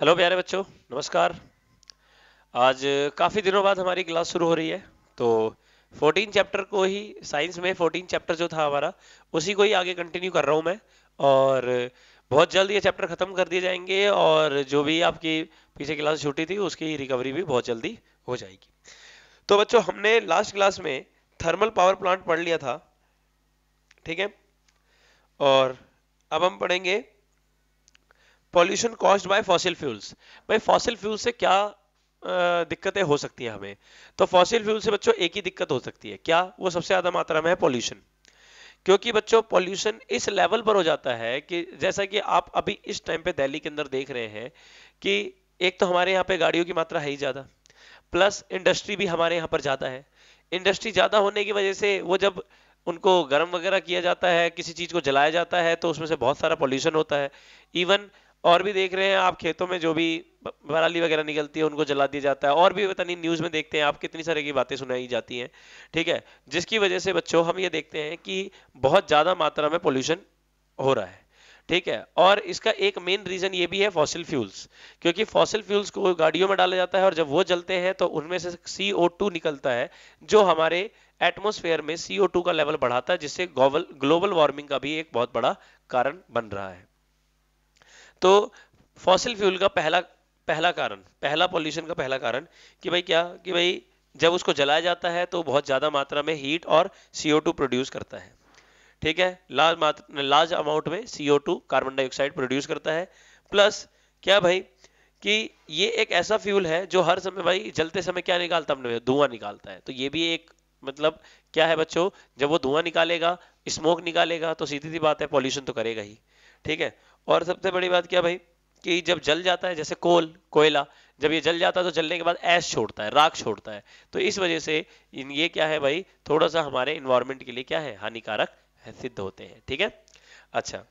hello प्यारे बच्चों नमस्कार आज काफ़ी दिनों बाद हमारी क्लास शुरू हो रही है तो 14 चैप्टर को ही साइंस में 14 चैप्टर जो था हमारा उसी को ही आगे कंटिन्यू कर रहा हूँ मैं और बहुत जल्द ये चैप्टर ख़त्म कर दिए जाएंगे और जो भी आपकी पीछे क्लास छूटी थी उसकी रिकवरी भी बहुत जल्दी हो जाएगी तो बच्चों हमने लास्ट क्लास में थर्मल पावर प्लांट पढ़ लिया था ठीक है और अब हम पढ़ेंगे pollution caused by fossil fuels भाई फॉसिल फ्यूल से क्या दिक्कतें हो सकती हैं हमें तो फॉसिल फ्यूल से बच्चों एक ही दिक्कत हो सकती है क्या वो सबसे ज़्यादा मात्रा में है पॉल्यूशन क्योंकि बच्चों पॉल्यूशन इस लेवल पर हो जाता है कि जैसा कि आप अभी इस टाइम पे दिल्ली के अंदर देख रहे हैं कि एक तो हमारे यहाँ पे गाड़ियों की मात्रा है ही ज़्यादा प्लस इंडस्ट्री भी हमारे यहाँ पर ज़्यादा है इंडस्ट्री ज़्यादा होने की वजह से वो जब उनको गर्म वगैरह किया जाता है किसी चीज़ को जलाया जाता है तो उसमें से बहुत सारा पॉल्यूशन होता है इवन और भी देख रहे हैं आप खेतों में जो भी पराली वगैरह निकलती है उनको जला दिया जाता है और भी पता नहीं न्यूज़ में देखते हैं आप कितनी सारे की बातें सुनाई जाती हैं ठीक है जिसकी वजह से बच्चों हम ये देखते हैं कि बहुत ज़्यादा मात्रा में पोल्यूशन हो रहा है ठीक है और इसका एक मेन रीजन ये भी है फॉसिल फ्यूल्स क्योंकि फॉसिल फ्यूल्स को गाड़ियों में डाला जाता है और जब वो जलते हैं तो उनमें से सी निकलता है जो हमारे एटमोस्फेयर में सी का लेवल बढ़ाता है जिससे ग्लोबल वार्मिंग का भी एक बहुत बड़ा कारण बन रहा है तो फॉसिल फ्यूल का पहला पहला कारण पहला पॉल्यूशन का पहला कारण कि भाई क्या कि भाई जब उसको जलाया जाता है तो बहुत ज़्यादा मात्रा में हीट और टू प्रोड्यूस करता है ठीक है लार्ज मात्रा लार्ज अमाउंट में टू कार्बन डाइऑक्साइड प्रोड्यूस करता है प्लस क्या भाई कि ये एक ऐसा फ्यूल है जो हर समय भाई जलते समय क्या निकालता हमने धुआं निकालता है तो ये भी एक मतलब क्या है बच्चों जब वो धुआं निकालेगा स्मोक निकालेगा तो सीधी सी बात है पॉल्यूशन तो करेगा ही ठीक है और सबसे बड़ी बात क्या भाई कि जब जल जाता है जैसे कोल कोयला जब ये जल जाता है तो जलने के बाद ऐश छोड़ता है राख छोड़ता है तो इस वजह से ये क्या है भाई थोड़ा सा हमारे इन्वायरमेंट के लिए क्या है हानिकारक सिद्ध होते हैं ठीक है अच्छा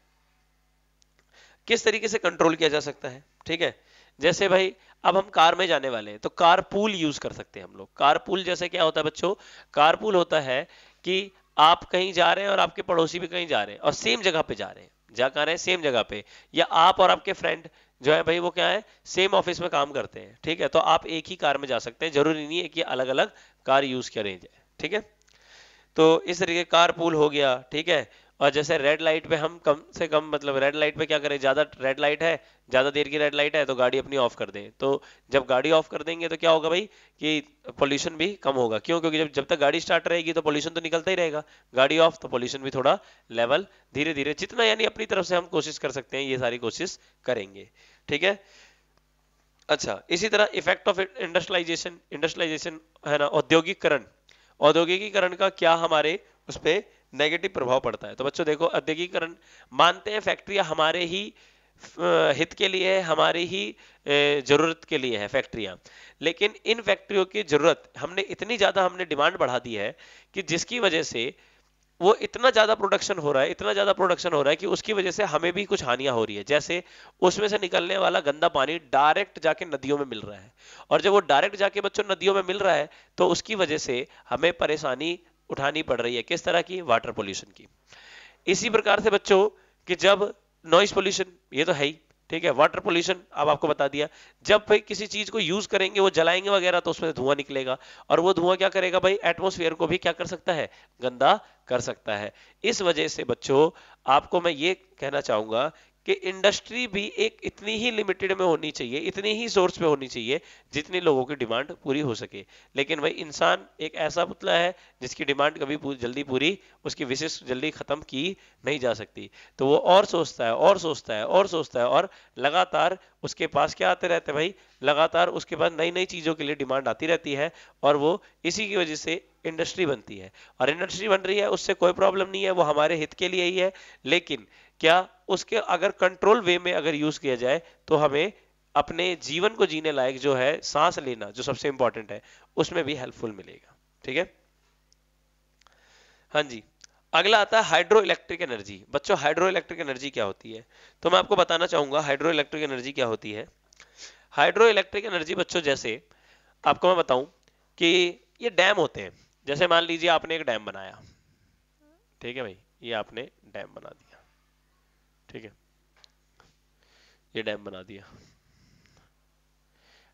किस तरीके से कंट्रोल किया जा सकता है ठीक है जैसे भाई अब हम कार में जाने वाले हैं तो कार पूल यूज कर सकते हैं हम लोग कार पूल जैसे क्या होता है बच्चों कार पूल होता है कि आप कहीं जा रहे हैं और आपके पड़ोसी भी कहीं जा रहे हैं और सेम जगह पे जा रहे हैं जा कर रहे हैं सेम जगह पे या आप और आपके फ्रेंड जो है भाई वो क्या है सेम ऑफिस में काम करते हैं ठीक है तो आप एक ही कार में जा सकते हैं जरूरी नहीं है कि अलग अलग कार यूज करें ठीक है तो इस तरीके कार पूल हो गया ठीक है और जैसे रेड लाइट पे हम कम से कम मतलब रेड लाइट पे क्या करें ज़्यादा रेड लाइट है ज़्यादा देर की रेड लाइट है तो गाड़ी अपनी ऑफ कर दें तो जब गाड़ी ऑफ कर देंगे तो क्या होगा भाई कि पोल्यूशन भी कम होगा क्यों क्योंकि जब जब तक गाड़ी स्टार्ट रहेगी तो पोल्यूशन तो निकलता ही रहेगा गाड़ी ऑफ तो पोल्यूशन भी थोड़ा लेवल धीरे धीरे जितना यानी अपनी तरफ से हम कोशिश कर सकते हैं ये सारी कोशिश करेंगे ठीक है अच्छा इसी तरह इफेक्ट ऑफ इंडस्ट्रियलाइजेशन इंडस्ट्रियलाइजेशन है ना औद्योगिकरण औद्योगिकीकरण का क्या हमारे उस पर नेगेटिव प्रभाव पड़ता है तो बच्चों देखो औद्योगिकरण मानते हैं फैक्ट्रियां हमारे ही हित के लिए है हमारी ही जरूरत के लिए है फैक्ट्रियां लेकिन इन फैक्ट्रियों की जरूरत हमने इतनी ज्यादा हमने डिमांड बढ़ा दी है कि जिसकी वजह से वो इतना ज्यादा प्रोडक्शन हो रहा है इतना ज्यादा प्रोडक्शन हो रहा है कि उसकी वजह से हमें भी कुछ हानियां हो रही है जैसे उसमें से निकलने वाला गंदा पानी डायरेक्ट जाके नदियों में मिल रहा है और जब वो डायरेक्ट जाके बच्चों नदियों में मिल रहा है तो उसकी वजह से हमें परेशानी उठानी पड़ रही है किस तरह की वाटर पोल्यूशन की इसी प्रकार से बच्चों कि जब नॉइस पोल्यूशन ये तो है ही ठीक है वाटर पोल्यूशन अब आपको बता दिया जब भाई किसी चीज को यूज करेंगे वो जलाएंगे वगैरह तो उसमें धुआं निकलेगा और वो धुआं क्या करेगा भाई एटमोसफेयर को भी क्या कर सकता है गंदा कर सकता है इस वजह से बच्चों आपको मैं ये कहना चाहूंगा कि इंडस्ट्री भी एक इतनी ही लिमिटेड में होनी चाहिए इतनी ही सोर्स में होनी चाहिए जितनी लोगों की डिमांड पूरी हो सके लेकिन भाई इंसान एक ऐसा पुतला है जिसकी डिमांड कभी पूरी जल्दी पूरी उसकी विशेष जल्दी खत्म की नहीं जा सकती तो वो और सोचता है और सोचता है और सोचता है और लगातार उसके पास क्या आते रहते हैं भाई लगातार उसके पास नई नई चीज़ों के लिए डिमांड आती रहती है और वो इसी की वजह से इंडस्ट्री बनती है और इंडस्ट्री बन रही है उससे कोई प्रॉब्लम नहीं है वो हमारे हित के लिए ही है लेकिन क्या उसके अगर कंट्रोल वे में अगर यूज किया जाए तो हमें अपने जीवन को जीने लायक जो है सांस लेना जो सबसे इंपॉर्टेंट है उसमें भी हेल्पफुल मिलेगा ठीक है हाँ जी अगला आता है हाइड्रो इलेक्ट्रिक एनर्जी बच्चों हाइड्रो इलेक्ट्रिक एनर्जी क्या होती है तो मैं आपको बताना चाहूंगा हाइड्रो इलेक्ट्रिक एनर्जी क्या होती है हाइड्रो इलेक्ट्रिक एनर्जी बच्चों जैसे आपको मैं बताऊं कि ये डैम होते हैं जैसे मान लीजिए आपने एक डैम बनाया ठीक है भाई ये आपने डैम बना दिया ठीक है ये डैम बना दिया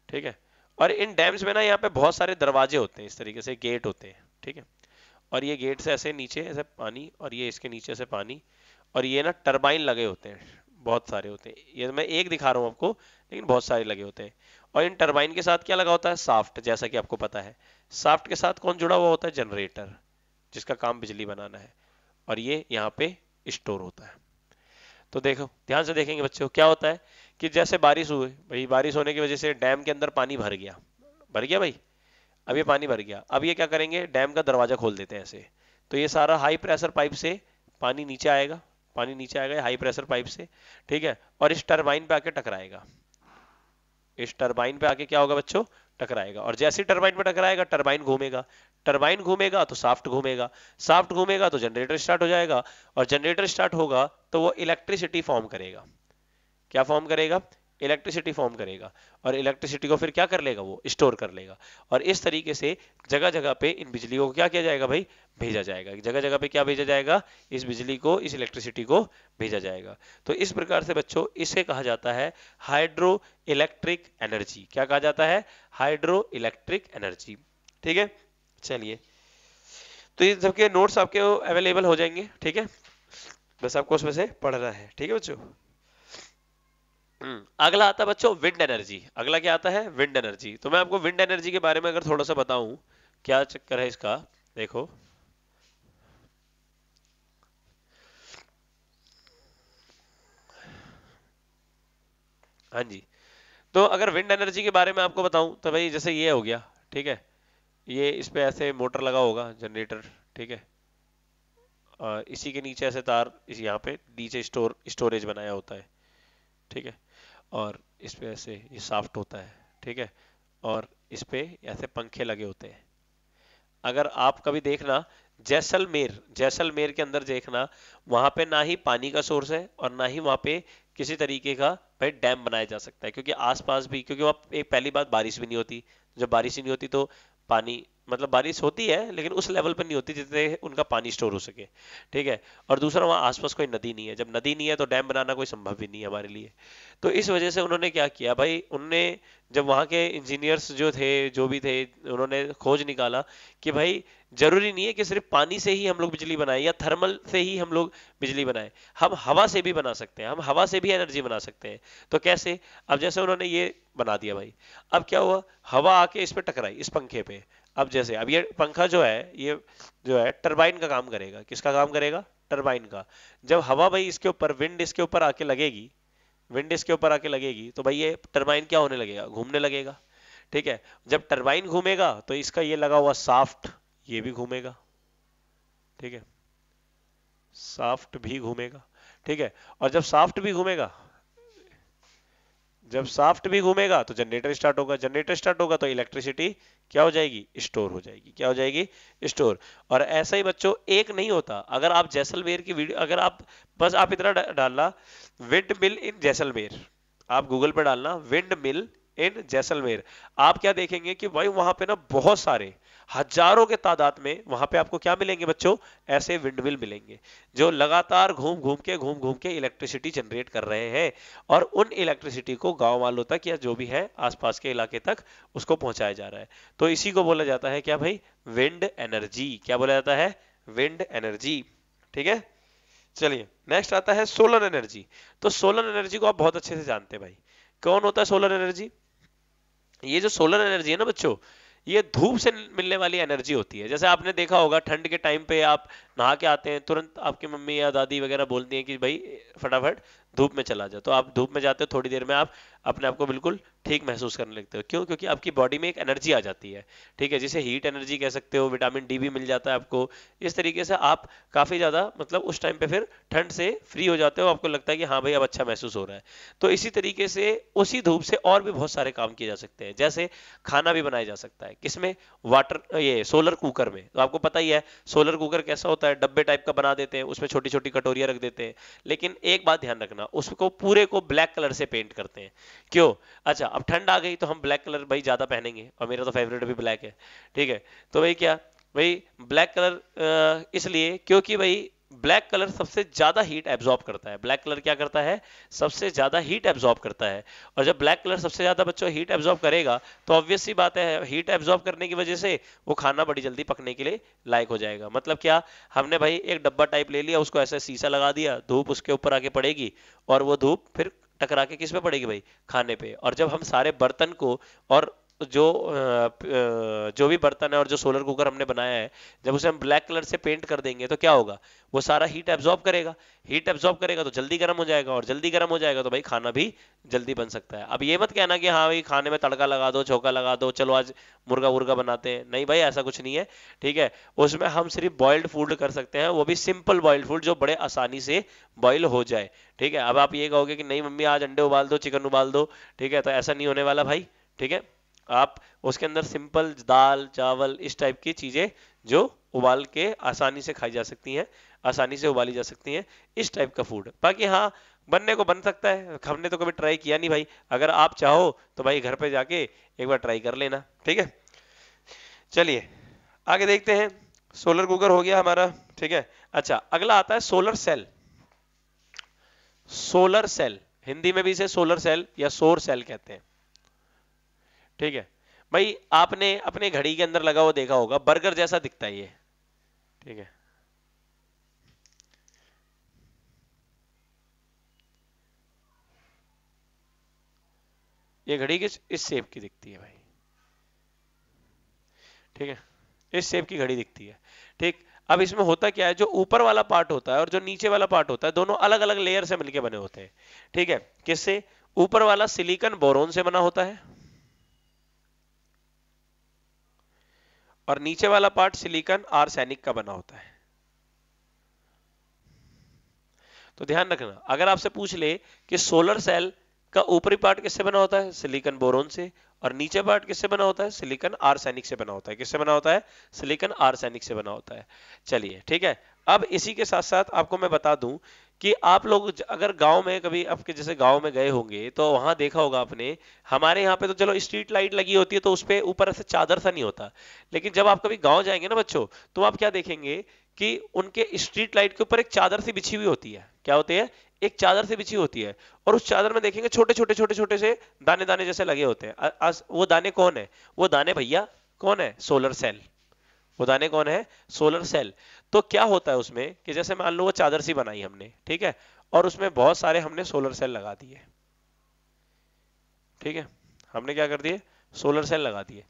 ठीक है और इन डैम्स में ना यहाँ पे बहुत सारे दरवाजे होते हैं इस तरीके से गेट होते हैं ठीक है और ये गेट से ऐसे नीचे ऐसे पानी और ये इसके नीचे से पानी और ये ना टरबाइन लगे होते हैं बहुत सारे होते हैं ये मैं एक दिखा रहा हूँ आपको लेकिन बहुत सारे लगे होते हैं और इन टरबाइन के साथ क्या लगा होता है साफ्ट जैसा कि आपको पता है साफ्ट के साथ कौन जुड़ा हुआ होता है जनरेटर जिसका काम बिजली बनाना है और ये यहाँ पे स्टोर होता है तो देखो ध्यान से देखेंगे बच्चों क्या होता है कि जैसे बारिश हुई भाई बारिश होने की वजह से डैम के अंदर पानी भर गया भर गया भाई अब ये पानी भर गया अब ये क्या करेंगे डैम का दरवाजा खोल देते हैं ऐसे तो ये सारा हाई प्रेशर पाइप से पानी नीचे आएगा पानी नीचे आएगा हाई प्रेशर पाइप से ठीक है और इस टर्बाइन पे आके टकराएगा इस टर्बाइन पे आके क्या होगा बच्चों टकराएगा और जैसे टर्बाइन पे टकराएगा टर्बाइन घूमेगा टर्बाइन घूमेगा तो साफ्ट घूमेगा साफ्ट घूमेगा तो जनरेटर स्टार्ट हो जाएगा और जनरेटर स्टार्ट होगा तो वो इलेक्ट्रिसिटी फॉर्म करेगा क्या फॉर्म करेगा इलेक्ट्रिसिटी फॉर्म करेगा और इलेक्ट्रिसिटी को फिर क्या कर लेगा वो स्टोर कर लेगा और इस तरीके से जगह जगह पे इन बिजली को क्या किया जाएगा भाई भेजा जाएगा जगह जगह पे क्या भेजा जाएगा इस बिजली को इस इलेक्ट्रिसिटी को भेजा जाएगा तो इस प्रकार से बच्चों इसे कहा जाता है हाइड्रो इलेक्ट्रिक एनर्जी क्या कहा जाता है हाइड्रो इलेक्ट्रिक एनर्जी ठीक है चलिए तो ये सबके नोट्स आपके अवेलेबल हो जाएंगे ठीक है बस आपको उसमें से पढ़ना है ठीक है बच्चों हम्म, अगला आता है बच्चों विंड एनर्जी अगला क्या आता है विंड एनर्जी तो मैं आपको विंड एनर्जी के बारे में अगर थोड़ा सा बताऊं क्या चक्कर है इसका देखो हाँ जी तो अगर विंड एनर्जी के बारे में आपको बताऊं तो भाई जैसे ये हो गया ठीक है ये इस पर ऐसे मोटर लगा होगा जनरेटर ठीक है और इसी के नीचे ऐसे तार इस यहाँ पे नीचे स्टोर स्टोरेज बनाया होता है ठीक है और इस पर ऐसे ये साफ्ट होता है ठीक है और इस पर ऐसे पंखे लगे होते हैं अगर आप कभी देखना जैसलमेर जैसलमेर के अंदर देखना वहां पे ना ही पानी का सोर्स है और ना ही वहां पे किसी तरीके का भाई डैम बनाया जा सकता है क्योंकि आसपास भी क्योंकि वहां एक पहली बात बारिश भी नहीं होती जब बारिश ही नहीं होती तो पानी मतलब बारिश होती है लेकिन उस लेवल पर नहीं होती जितने उनका पानी स्टोर हो सके ठीक है और दूसरा वहाँ आसपास कोई नदी नहीं है जब नदी नहीं है तो डैम बनाना कोई संभव ही नहीं है हमारे लिए तो इस वजह से उन्होंने क्या किया भाई उनने जब वहाँ के इंजीनियर्स जो थे जो भी थे उन्होंने खोज निकाला कि भाई जरूरी नहीं है कि सिर्फ पानी से ही हम लोग बिजली बनाए या थर्मल से ही हम लोग बिजली बनाए हम हवा से भी बना सकते हैं हम हवा से भी एनर्जी बना सकते हैं तो कैसे अब जैसे उन्होंने ये बना दिया भाई अब क्या हुआ हवा आके इस पर टकराई इस पंखे पे अब जैसे अब ये पंखा जो है ये जो है टर्बाइन का काम करेगा किसका काम करेगा टर्बाइन का जब हवा भाई इसके ऊपर विंड इसके ऊपर आके लगेगी विंड इसके ऊपर आके लगेगी तो भाई ये टर्बाइन क्या होने लगेगा घूमने लगेगा ठीक है जब टर्बाइन घूमेगा तो इसका ये लगा हुआ साफ्ट ये भी घूमेगा ठीक है साफ्ट भी घूमेगा ठीक है और जब साफ्ट भी घूमेगा जब साफ्ट भी घूमेगा तो जनरेटर स्टार्ट होगा जनरेटर स्टार्ट होगा तो इलेक्ट्रिसिटी क्या हो जाएगी स्टोर हो जाएगी क्या हो जाएगी स्टोर और ऐसा ही बच्चों एक नहीं होता अगर आप जैसलमेर की वीडियो अगर आप बस आप इतना डालना विंड मिल इन जैसलमेर आप गूगल पर डालना विंड मिल इन जैसलमेर आप क्या देखेंगे कि भाई वहां पे ना बहुत सारे हजारों के तादाद में वहां पे आपको क्या मिलेंगे बच्चों ऐसे विंडमिल मिलेंगे जो लगातार घूम घूम के घूम घूम के इलेक्ट्रिसिटी जनरेट कर रहे हैं और उन इलेक्ट्रिसिटी को गांव वालों तक या जो भी है आसपास के इलाके तक उसको पहुंचाया जा रहा है तो इसी को बोला जाता है क्या भाई विंड एनर्जी क्या बोला जाता है विंड एनर्जी ठीक है चलिए नेक्स्ट आता है सोलर एनर्जी तो सोलर एनर्जी को आप बहुत अच्छे से जानते हैं भाई कौन होता है सोलर एनर्जी ये जो सोलर एनर्जी है ना बच्चों ये धूप से मिलने वाली एनर्जी होती है जैसे आपने देखा होगा ठंड के टाइम पे आप नहा के आते हैं तुरंत आपकी मम्मी या दादी वगैरह बोलती हैं कि भाई फटाफट धूप में चला जाओ तो आप धूप में जाते हो थोड़ी देर में आप अपने आप को बिल्कुल ठीक महसूस करने लगते हो क्यों क्योंकि आपकी बॉडी में एक एनर्जी आ जाती है ठीक है जिसे हीट एनर्जी कह सकते हो विटामिन डी भी मिल जाता है आपको इस तरीके से आप काफ़ी ज़्यादा मतलब उस टाइम पे फिर ठंड से फ्री हो जाते हो आपको लगता है कि हाँ भाई अब अच्छा महसूस हो रहा है तो इसी तरीके से उसी धूप से और भी बहुत सारे काम किए जा सकते हैं जैसे खाना भी बनाया जा सकता है किसमें वाटर ये सोलर कुकर में तो आपको पता ही है सोलर कुकर कैसा होता है डब्बे टाइप का बना देते हैं उसमें छोटी छोटी कटोरिया रख देते हैं लेकिन एक बात ध्यान रखना उसको पूरे को ब्लैक कलर से पेंट करते हैं क्यों अच्छा अब ठंड आ गई तो हम ब्लैक कलर भाई ज्यादा पहनेंगे और मेरा तो फेवरेट भी ब्लैक है ठीक है तो भाई क्या भाई ब्लैक कलर इसलिए क्योंकि भाई ब्लैक कलर सबसे ज्यादा हीट एब्जॉर्ब करता है ब्लैक कलर क्या करता है सबसे ज्यादा हीट एब्जॉर्ब करता है और जब ब्लैक कलर सबसे ज्यादा बच्चों हीट एब्जॉर्ब करेगा तो ऑब्वियसली बात है हीट एब्जॉर्ब करने की वजह से वो खाना बड़ी जल्दी पकने के लिए लायक हो जाएगा मतलब क्या हमने भाई एक डब्बा टाइप ले लिया उसको ऐसे शीशा लगा दिया धूप उसके ऊपर आके पड़ेगी और वो धूप फिर टकरा के किस पे पड़ेगी भाई खाने पे और जब हम सारे बर्तन को और तो जो जो भी बर्तन है और जो सोलर कुकर हमने बनाया है जब उसे हम ब्लैक कलर से पेंट कर देंगे तो क्या होगा वो सारा हीट एब्जॉर्ब करेगा हीट एब्जॉर्ब करेगा तो जल्दी गर्म हो जाएगा और जल्दी गर्म हो जाएगा तो भाई खाना भी जल्दी बन सकता है अब ये मत कहना कि हाँ भाई खाने में तड़का लगा दो चौका लगा दो चलो आज मुर्गा वुर्गा बनाते हैं नहीं भाई ऐसा कुछ नहीं है ठीक है उसमें हम सिर्फ बॉइल्ड फूड कर सकते हैं वो भी सिंपल बॉइल्ड फूड जो बड़े आसानी से बॉइल हो जाए ठीक है अब आप ये कहोगे कि नहीं मम्मी आज अंडे उबाल दो चिकन उबाल दो ठीक है तो ऐसा नहीं होने वाला भाई ठीक है आप उसके अंदर सिंपल दाल चावल इस टाइप की चीज़ें जो उबाल के आसानी से खाई जा सकती हैं आसानी से उबाली जा सकती हैं इस टाइप का फूड बाकी हाँ बनने को बन सकता है हमने तो कभी ट्राई किया नहीं भाई अगर आप चाहो तो भाई घर पे जाके एक बार ट्राई कर लेना ठीक है चलिए आगे देखते हैं सोलर कुकर हो गया हमारा ठीक है अच्छा अगला आता है solar cell solar cell Hindi में भी इसे सोलर सेल या सोर सेल कहते हैं ठीक है भाई आपने अपने घड़ी के अंदर लगा हुआ देखा होगा बर्गर जैसा दिखता है ये ठीक है ये घड़ी किस इस शेप की दिखती है भाई ठीक है इस शेप की घड़ी दिखती है ठीक अब इसमें होता क्या है जो ऊपर वाला पार्ट होता है और जो नीचे वाला पार्ट होता है दोनों अलग अलग लेयर से मिलके बने होते हैं ठीक है किससे ऊपर वाला सिलिकन बोरोन से बना होता है और नीचे वाला पार्ट सिलिकन आर्सेनिक का बना होता है तो ध्यान रखना अगर आपसे पूछ ले कि सोलर सेल का ऊपरी पार्ट किससे बना होता है सिलिकॉन बोरोन से और नीचे पार्ट किससे बना होता है आर आर्सेनिक से बना होता है किससे बना होता है आर आर्सेनिक से बना होता है चलिए ठीक है अब इसी के साथ साथ आपको मैं बता दूं कि आप लोग अगर गांव में कभी आपके जैसे गांव में गए होंगे तो वहां देखा होगा आपने हमारे यहाँ पे तो चलो स्ट्रीट लाइट लगी होती है तो उसपे ऊपर ऐसे चादर सा नहीं होता लेकिन जब आप कभी गांव जाएंगे ना बच्चों तो आप क्या देखेंगे कि उनके स्ट्रीट लाइट के ऊपर एक चादर सी बिछी हुई होती है क्या होती है एक चादर से बिछी होती है और उस चादर में देखेंगे छोटे छोटे छोटे छोटे से दाने दाने जैसे लगे होते हैं वो दाने कौन है वो दाने भैया कौन है सोलर सेल वो दाने कौन है सोलर सेल तो क्या होता है उसमें कि जैसे मान लो वो चादर सी बनाई हमने ठीक है और उसमें बहुत सारे हमने सोलर सेल लगा दिए ठीक है हमने क्या कर दिए सोलर सेल लगा दिए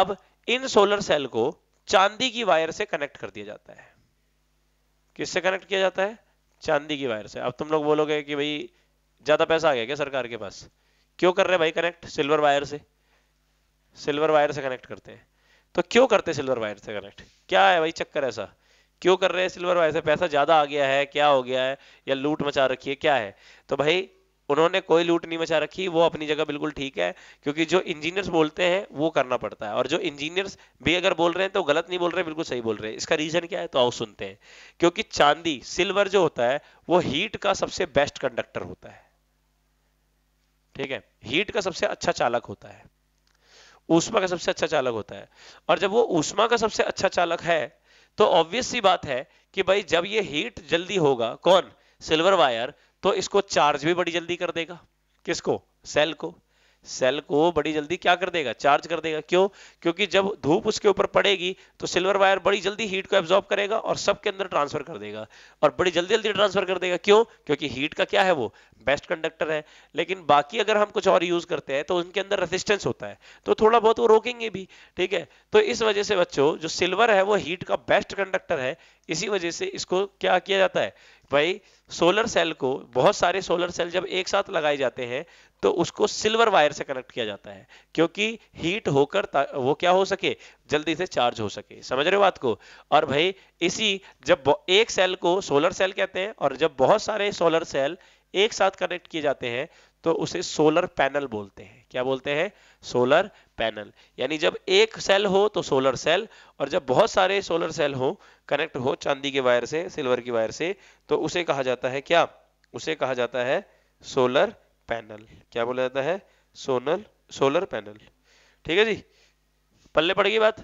अब इन सोलर सेल को चांदी की वायर से कनेक्ट कर दिया जाता है किससे कनेक्ट किया जाता है चांदी की वायर से अब तुम लोग बोलोगे कि भाई ज्यादा पैसा आ गया क्या सरकार के पास क्यों कर रहे भाई कनेक्ट सिल्वर वायर से सिल्वर वायर से कनेक्ट करते हैं तो क्यों करते सिल्वर वायर से कनेक्ट क्या है भाई चक्कर ऐसा क्यों कर रहे हैं सिल्वर वाइज से पैसा ज्यादा आ गया है क्या हो गया है या लूट मचा रखी है क्या है तो भाई उन्होंने कोई लूट नहीं मचा रखी वो अपनी जगह बिल्कुल ठीक है क्योंकि जो इंजीनियर्स बोलते हैं वो करना पड़ता है और जो इंजीनियर्स भी अगर बोल रहे हैं तो गलत नहीं बोल रहे बिल्कुल सही बोल रहे हैं इसका रीजन क्या है तो आओ सुनते हैं क्योंकि चांदी सिल्वर जो होता है वो हीट का सबसे बेस्ट कंडक्टर होता है ठीक है हीट का सबसे अच्छा चालक होता है उष्मा का सबसे अच्छा चालक होता है और जब वो उष्मा का सबसे अच्छा चालक है तो ऑब्वियस सी बात है कि भाई जब ये हीट जल्दी होगा कौन सिल्वर वायर तो इसको चार्ज भी बड़ी जल्दी कर देगा किसको सेल को सेल को बड़ी जल्दी क्या कर देगा चार्ज कर देगा क्यों क्योंकि जब धूप उसके ऊपर पड़ेगी तो सिल्वर वायर बड़ी जल्दी हीट को एब्जॉर्ब करेगा और सबके अंदर ट्रांसफर कर देगा और बड़ी जल्दी जल्दी ट्रांसफर कर देगा क्यों क्योंकि हीट का क्या है वो बेस्ट कंडक्टर है लेकिन बाकी अगर हम कुछ और यूज करते हैं तो उनके अंदर रेसिस्टेंस होता है तो थोड़ा बहुत वो रोकेंगे भी ठीक है तो इस वजह से बच्चों जो सिल्वर है वो हीट का बेस्ट कंडक्टर है इसी वजह से इसको क्या किया जाता है भाई सोलर सेल को बहुत सारे सोलर सेल जब एक साथ लगाए जाते हैं तो उसको सिल्वर वायर से कनेक्ट किया जाता है क्योंकि हीट होकर वो क्या हो सके जल्दी से चार्ज हो सके समझ रहे हो बात को और भाई इसी जब एक सेल को सोलर सेल कहते हैं और जब बहुत सारे सोलर सेल एक साथ कनेक्ट किए जाते हैं तो उसे सोलर पैनल बोलते हैं क्या बोलते हैं सोलर पैनल यानी जब एक सेल हो तो सोलर सेल और जब बहुत सारे सोलर सेल हो कनेक्ट हो चांदी के वायर से सिल्वर की वायर से तो उसे कहा जाता है क्या उसे कहा जाता है सोलर पैनल क्या बोला जाता है सोनल सोलर पैनल ठीक है जी पल्ले पड़ गई बात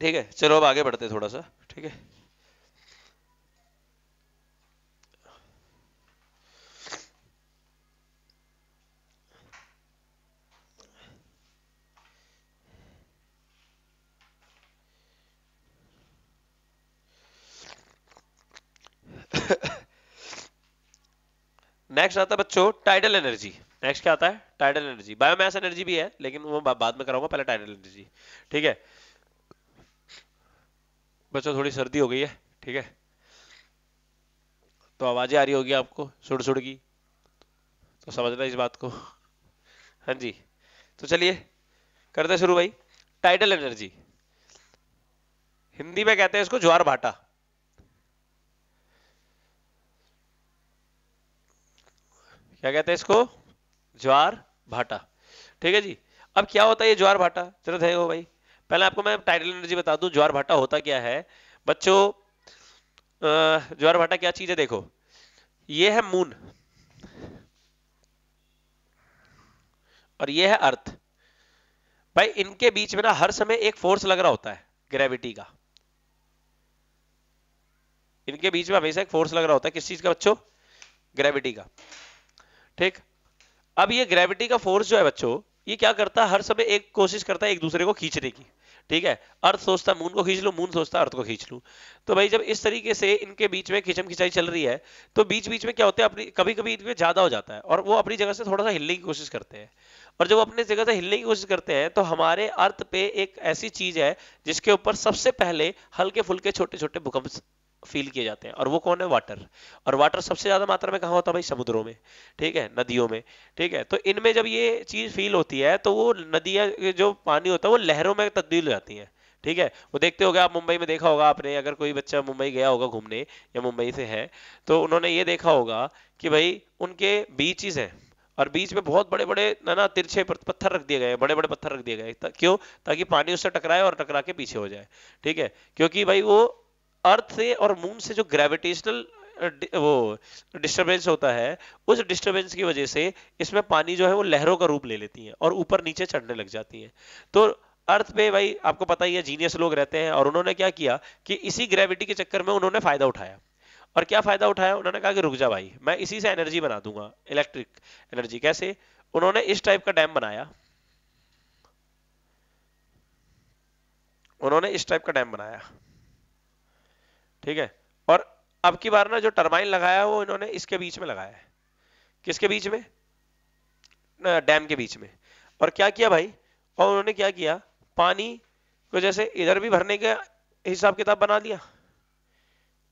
ठीक है चलो अब आगे बढ़ते थोड़ा सा ठीक है नेक्स्ट आता है बच्चों टाइडल एनर्जी नेक्स्ट क्या आता है टाइडल एनर्जी बायोमास एनर्जी भी है लेकिन वो बाद में कराऊंगा पहले टाइडल एनर्जी ठीक है बच्चों थोड़ी सर्दी हो गई है ठीक है तो आवाजें आ रही होगी आपको सुड़ सुड़ की तो समझना इस बात को हाँ जी तो चलिए करते शुरू भाई टाइडल एनर्जी हिंदी में कहते हैं इसको ज्वार भाटा क्या कहते हैं इसको ज्वार भाटा ठीक है जी अब क्या होता है ये ज्वार भाटा चलो हो भाई पहले आपको मैं टाइडल एनर्जी बता दूं ज्वार भाटा होता क्या है बच्चों ज्वार भाटा क्या चीज है देखो ये है मून और ये है अर्थ भाई इनके बीच में ना हर समय एक फोर्स लग रहा होता है ग्रेविटी का इनके बीच में हमेशा एक फोर्स लग रहा होता है किस चीज का बच्चों ग्रेविटी का ठीक अब ये ग्रेविटी का फोर्स जो है बच्चों ये क्या करता है हर समय एक कोशिश करता है एक दूसरे को खींचने की ठीक है अर्थ सोचता मून को खींच लू मून सोचता अर्थ को खींच लू तो भाई जब इस तरीके से इनके बीच में खिंचम खिंचाई चल रही है तो बीच बीच में क्या होता है अपनी कभी कभी इनमें ज्यादा हो जाता है और वो अपनी जगह से थोड़ा सा हिलने की कोशिश करते हैं और जब अपने जगह से हिलने की कोशिश करते हैं तो हमारे अर्थ पे एक ऐसी चीज है जिसके ऊपर सबसे पहले हल्के फुल्के छोटे छोटे भूकंप फील किए जाते हैं और वो कौन है वाटर और वाटर सबसे ज्यादा मात्रा में कहा होता है भाई समुद्रों में ठीक है नदियों में ठीक है तो इनमें जब ये चीज फील होती है तो वो नदियां जो पानी होता है वो लहरों में तब्दील हो जाती है ठीक है वो देखते हो आप मुंबई में देखा होगा आपने अगर कोई बच्चा मुंबई गया होगा घूमने या मुंबई से है तो उन्होंने ये देखा होगा कि भाई उनके बीचेस हैं और बीच में बहुत बड़े बड़े ना ना तिरछे पत्थर रख दिए गए बड़े बड़े पत्थर रख दिए गए क्यों ताकि पानी उससे टकराए और टकरा के पीछे हो जाए ठीक है क्योंकि भाई वो अर्थ से और मून से जो ग्रेविटेशनल वो डिस्टरबेंस होता है उस डिस्टरबेंस की वजह से इसमें पानी जो है वो लहरों का रूप ले लेती है और ऊपर नीचे चढ़ने लग जाती है तो अर्थ पे भाई आपको पता ही है जीनियस लोग रहते हैं और उन्होंने क्या किया कि इसी ग्रेविटी के चक्कर में उन्होंने फायदा उठाया और क्या फायदा उठाया उन्होंने कहा कि रुक जा भाई मैं इसी से एनर्जी बना दूंगा इलेक्ट्रिक एनर्जी कैसे उन्होंने इस टाइप का डैम बनाया उन्होंने इस टाइप का डैम बनाया ठीक है और अब की बार ना जो टर्बाइन लगाया वो इन्होंने इसके बीच में लगाया है किसके बीच में डैम के बीच में और क्या किया भाई और उन्होंने क्या किया पानी को जैसे इधर भी भरने का हिसाब किताब बना लिया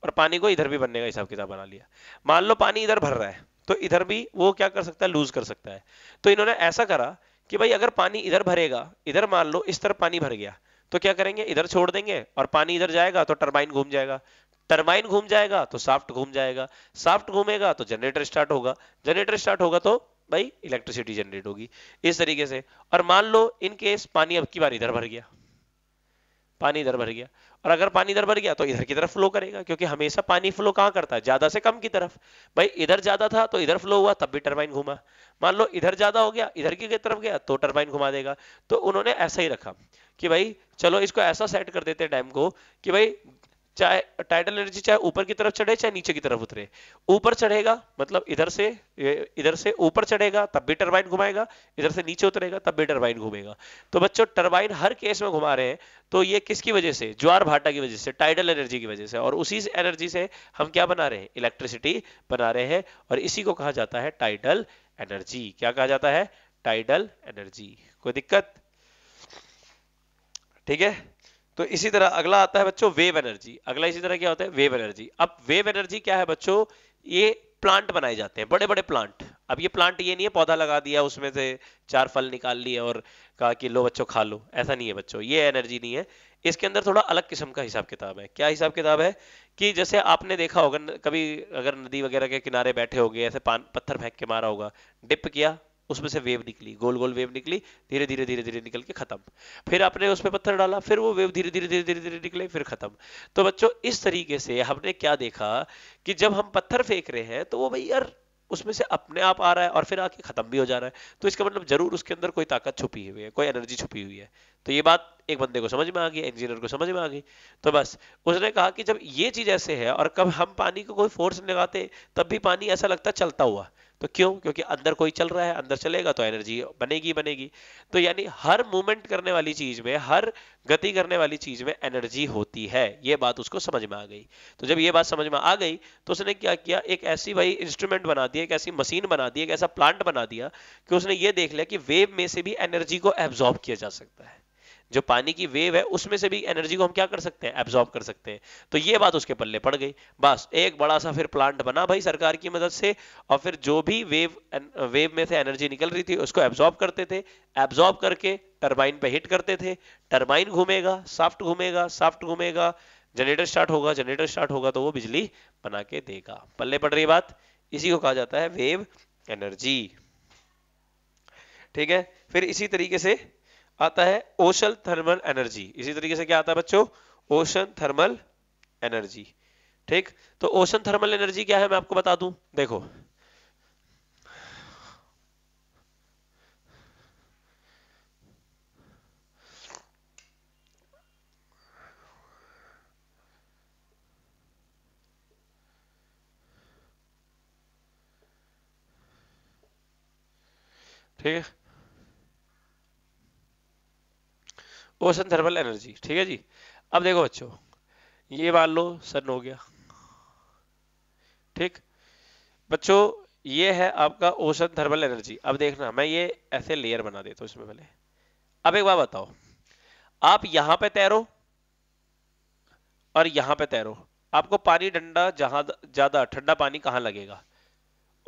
और पानी को इधर भी भरने का हिसाब किताब बना लिया मान लो पानी इधर भर रहा है तो इधर भी वो क्या कर सकता है लूज कर सकता है तो इन्होंने ऐसा करा कि भाई अगर पानी इधर भरेगा इधर मान लो इस तरफ पानी भर गया तो क्या करेंगे इधर छोड़ देंगे और पानी इधर जाएगा तो टर्बाइन घूम जाएगा टर्माइन घूम जाएगा तो साफ्ट घूम जाएगा साफ्ट घूमेगा तो जनरेटर स्टार्ट होगा जनरेटर स्टार्ट होगा तो भाई इलेक्ट्रिसिटी जनरेट होगी इस तरीके से और मान लो इन केस पानी अब की बार इधर भर गया पानी इधर भर गया और अगर पानी इधर भर गया तो इधर की तरफ फ्लो करेगा क्योंकि हमेशा पानी फ्लो कहां करता है ज्यादा से कम की तरफ भाई इधर ज्यादा था तो इधर फ्लो हुआ तब भी टर्बाइन घुमा मान लो इधर ज्यादा हो गया इधर की तरफ गया तो टर्बाइन घुमा देगा तो उन्होंने ऐसा ही रखा कि भाई चलो इसको ऐसा सेट कर देते डैम को कि भाई चाहे टाइडल एनर्जी चाहे ऊपर की तरफ चढ़े चाहे नीचे की तरफ उतरे ऊपर चढ़ेगा मतलब इधर से इधर से ऊपर चढ़ेगा तब भी टरबाइन घुमाएगा इधर से नीचे उतरेगा तब भी टरबाइन घूमेगा तो बच्चों टरबाइन हर केस में घुमा रहे हैं तो ये किसकी वजह से ज्वार भाटा की वजह से टाइडल एनर्जी की वजह से और उसी एनर्जी से हम क्या बना रहे हैं इलेक्ट्रिसिटी बना रहे हैं और इसी को कहा जाता है टाइडल एनर्जी क्या कहा जाता है टाइडल एनर्जी कोई दिक्कत ठीक है तो इसी तरह अगला आता है बच्चों वेव एनर्जी अगला इसी तरह क्या होता है वेव एनर्जी अब वेव एनर्जी क्या है बच्चों ये प्लांट बनाए जाते हैं बड़े बड़े प्लांट अब ये प्लांट ये नहीं है पौधा लगा दिया उसमें से चार फल निकाल लिए और कहा कि लो बच्चों खा लो ऐसा नहीं है बच्चों ये एनर्जी नहीं है इसके अंदर थोड़ा अलग किस्म का हिसाब किताब है क्या हिसाब किताब है कि जैसे आपने देखा होगा कभी अगर नदी वगैरह के किनारे बैठे हो ऐसे पान पत्थर फेंक के मारा होगा डिप किया उसमें से वेव निकली गोल गोल वेव निकली धीरे धीरे धीरे धीरे निकल के खत्म फिर आपने उस पर पत्थर डाला फिर वो वेव धीरे धीरे धीरे धीरे धीरे निकले फिर खत्म तो बच्चों इस तरीके से हमने क्या देखा कि जब हम पत्थर फेंक रहे हैं तो वो भाई यार उसमें से अपने आप आ रहा है और फिर आके खत्म भी हो जा रहा है तो इसका मतलब जरूर उसके अंदर कोई ताकत छुपी हुई है कोई एनर्जी छुपी हुई है तो ये बात एक बंदे को समझ में आ गई इंजीनियर को समझ में आ गई तो बस उसने कहा कि जब ये चीज ऐसे है और कब हम पानी को कोई फोर्स लगाते तब भी पानी ऐसा लगता चलता हुआ तो क्यों क्योंकि अंदर कोई चल रहा है अंदर चलेगा तो एनर्जी बनेगी बनेगी तो यानी हर मूवमेंट करने वाली चीज में हर गति करने वाली चीज में एनर्जी होती है ये बात उसको समझ में आ गई तो जब ये बात समझ में आ गई तो उसने क्या किया एक ऐसी भाई इंस्ट्रूमेंट बना दिया एक ऐसी मशीन बना दी एक ऐसा प्लांट बना दिया कि उसने ये देख लिया कि वेव में से भी एनर्जी को एब्जॉर्ब किया जा सकता है जो पानी की वेव है उसमें से भी एनर्जी को हम क्या कर सकते हैं एब्जॉर्ब कर सकते हैं तो ये बात उसके पल्ले पड़ गई बस एक बड़ा सा फिर प्लांट बना भाई सरकार की मदद से और फिर जो भी वेव वेव में से एनर्जी निकल रही थी उसको एब्जॉर्ब करते थे एब्जॉर्ब करके टर्बाइन पे हिट करते थे टर्बाइन घूमेगा साफ्ट घूमेगा साफ्ट घूमेगा जनरेटर स्टार्ट होगा जनरेटर स्टार्ट होगा तो वो बिजली बना के देगा पल्ले पड़ रही बात इसी को कहा जाता है वेव एनर्जी ठीक है फिर इसी तरीके से आता है ओशन थर्मल एनर्जी इसी तरीके से क्या आता है बच्चों ओशन थर्मल एनर्जी ठीक तो ओशन थर्मल एनर्जी क्या है मैं आपको बता दूं देखो ठीक है ओसन थर्मल एनर्जी ठीक है जी अब देखो बच्चों ये मान लो सन हो गया ठीक बच्चों ये है आपका ओशन थर्मल एनर्जी अब देखना मैं ये ऐसे लेयर बना देता हूं इसमें पहले अब एक बार बताओ आप यहां पे तैरो और यहां पे तैरो आपको पानी डंडा जहां ज्यादा ठंडा पानी कहां लगेगा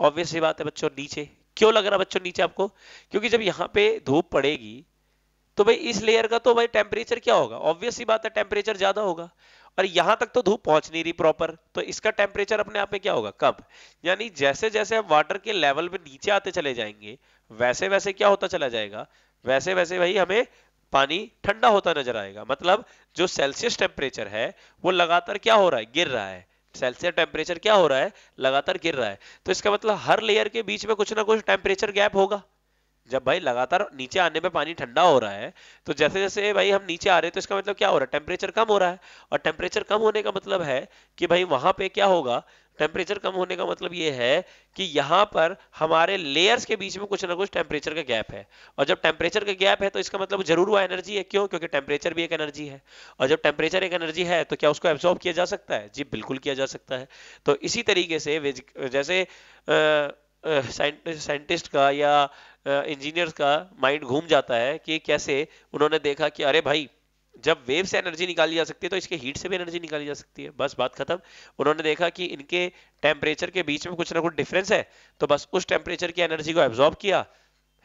ऑब्वियस बात है बच्चों नीचे क्यों लग रहा है बच्चों नीचे आपको क्योंकि जब यहाँ पे धूप पड़ेगी तो भाई इस लेयर का तो भाई टेम्परेचर क्या होगा ऑब्वियस ही बात है टेम्परेचर ज्यादा होगा और यहां तक तो धूप पहुंच नहीं रही प्रॉपर तो इसका टेम्परेचर अपने आप में क्या होगा कब यानी जैसे जैसे हम वाटर के लेवल में नीचे आते चले जाएंगे वैसे वैसे क्या होता चला जाएगा वैसे वैसे भाई हमें पानी ठंडा होता नजर आएगा मतलब जो सेल्सियस टेम्परेचर है वो लगातार क्या हो रहा है गिर रहा है सेल्सियस टेम्परेचर क्या हो रहा है लगातार गिर रहा है तो इसका मतलब हर लेयर के बीच में कुछ ना कुछ टेम्परेचर गैप होगा जब भाई लगातार नीचे आने पे पानी ठंडा हो रहा है तो जैसे जैसे भाई हम नीचे आ रहे हैं तो इसका मतलब क्या हो रहा है टेम्परेचर कम हो रहा है और टेम्परेचर कम होने का मतलब है कि भाई वहां पे क्या होगा टेम्परेचर कम होने का मतलब ये है कि यहाँ पर हमारे लेयर्स के बीच में कुछ ना कुछ टेम्परेचर का गैप है और जब टेम्परेचर का गैप है तो इसका मतलब जरूर वो एनर्जी है क्यों क्योंकि टेम्परेचर भी एक एनर्जी है और जब टेम्परेचर एक एनर्जी है तो क्या उसको एब्जॉर्ब किया जा सकता है जी बिल्कुल किया जा सकता है तो इसी तरीके से जैसे आ, साइंटिस्ट का या इंजीनियर का माइंड घूम जाता है कि कैसे उन्होंने देखा कि अरे भाई जब वेव से एनर्जी निकाली जा सकती है तो इसके हीट से भी एनर्जी निकाली जा सकती है बस बात खत्म उन्होंने देखा कि इनके टेम्परेचर के बीच में कुछ ना कुछ डिफरेंस है तो बस उस टेम्परेचर की एनर्जी को एब्जॉर्ब किया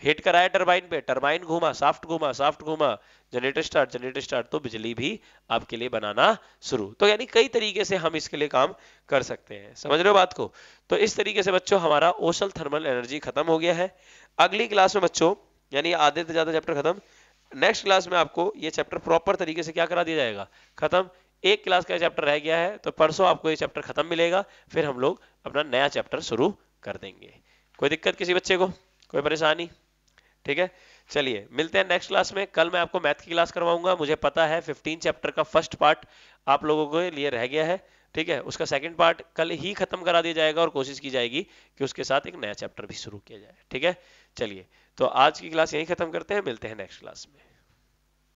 हिट कराया टर्बाइन पे टर्बाइन घूमा साफ्ट घूमा साफ्ट घूमा जनरेटर स्टार्ट जनरेटर स्टार्ट तो बिजली भी आपके लिए बनाना शुरू तो यानी कई तरीके से हम इसके लिए काम कर सकते हैं समझ रहे हो बात को तो इस तरीके से बच्चों हमारा ओशल थर्मल एनर्जी खत्म हो गया है अगली क्लास में बच्चों यानी आधे से ज्यादा चैप्टर खत्म नेक्स्ट क्लास में आपको ये चैप्टर प्रॉपर तरीके से क्या करा दिया जाएगा खत्म एक क्लास का चैप्टर रह गया है तो परसों आपको ये चैप्टर खत्म मिलेगा फिर हम लोग अपना नया चैप्टर शुरू कर देंगे कोई दिक्कत किसी बच्चे को कोई परेशानी ठीक है चलिए मिलते हैं नेक्स्ट क्लास में कल मैं आपको मैथ की क्लास करवाऊंगा मुझे पता है 15 चैप्टर का फर्स्ट पार्ट आप लोगों के लिए रह गया है ठीक है उसका सेकंड पार्ट कल ही खत्म करा दिया जाएगा और कोशिश की जाएगी कि उसके साथ एक नया चैप्टर भी शुरू किया जाए ठीक है चलिए तो आज की क्लास यहीं खत्म करते हैं मिलते हैं नेक्स्ट क्लास में